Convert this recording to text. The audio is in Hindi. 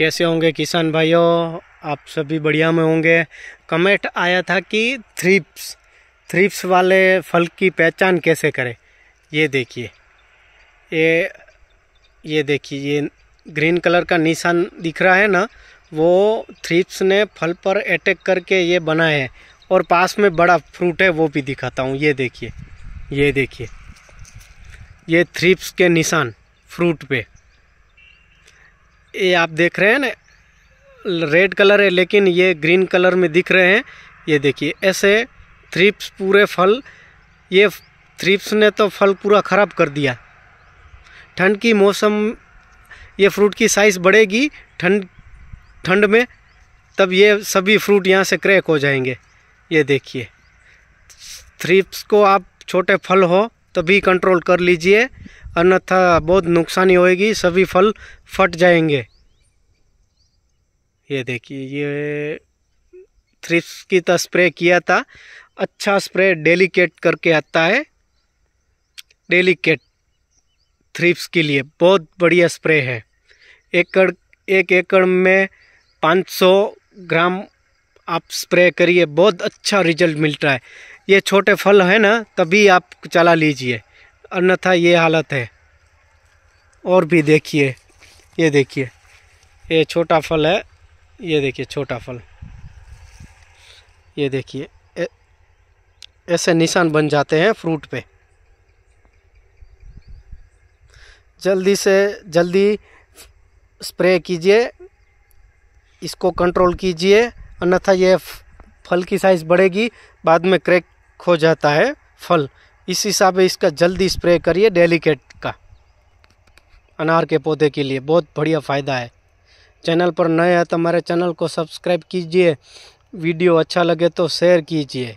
कैसे होंगे किसान भाइयों आप सभी बढ़िया में होंगे कमेंट आया था कि थ्रिप्स थ्रिप्स वाले फल की पहचान कैसे करें ये देखिए ये ये देखिए ये ग्रीन कलर का निशान दिख रहा है ना वो थ्रिप्स ने फल पर अटैक करके ये बनाए हैं और पास में बड़ा फ्रूट है वो भी दिखाता हूँ ये देखिए ये देखिए ये थ्रिप्स के निशान फ्रूट पे ये आप देख रहे हैं ना रेड कलर है लेकिन ये ग्रीन कलर में दिख रहे हैं ये देखिए ऐसे थ्रिप्स पूरे फल ये थ्रिप्स ने तो फल पूरा ख़राब कर दिया ठंड की मौसम ये फ्रूट की साइज़ बढ़ेगी ठंड ठंड में तब ये सभी फ्रूट यहाँ से क्रैक हो जाएंगे ये देखिए थ्रिप्स को आप छोटे फल हो तभी कंट्रोल कर लीजिए अन्यथा बहुत नुकसानी होएगी सभी फल फट जाएंगे ये देखिए ये थ्रिप्स की तो स्प्रे किया था अच्छा स्प्रे डेलीकेट करके आता है डेलीकेट थ्रिप्स के लिए बहुत बढ़िया स्प्रे है एकड़ एक एकड़ में 500 ग्राम आप स्प्रे करिए बहुत अच्छा रिजल्ट मिल रहा है ये छोटे फल है ना तभी आप चला लीजिए अन्यथा ये हालत है और भी देखिए ये देखिए ये छोटा फल है ये देखिए छोटा फल ये देखिए ऐसे निशान बन जाते हैं फ्रूट पे जल्दी से जल्दी स्प्रे कीजिए इसको कंट्रोल कीजिए अन्यथा ये फल की साइज़ बढ़ेगी बाद में क्रैक हो जाता है फल इस हिसाब से इसका जल्दी स्प्रे करिए डेलीकेट का अनार के पौधे के लिए बहुत बढ़िया फ़ायदा है चैनल पर नए हैं तो हमारे चैनल को सब्सक्राइब कीजिए वीडियो अच्छा लगे तो शेयर कीजिए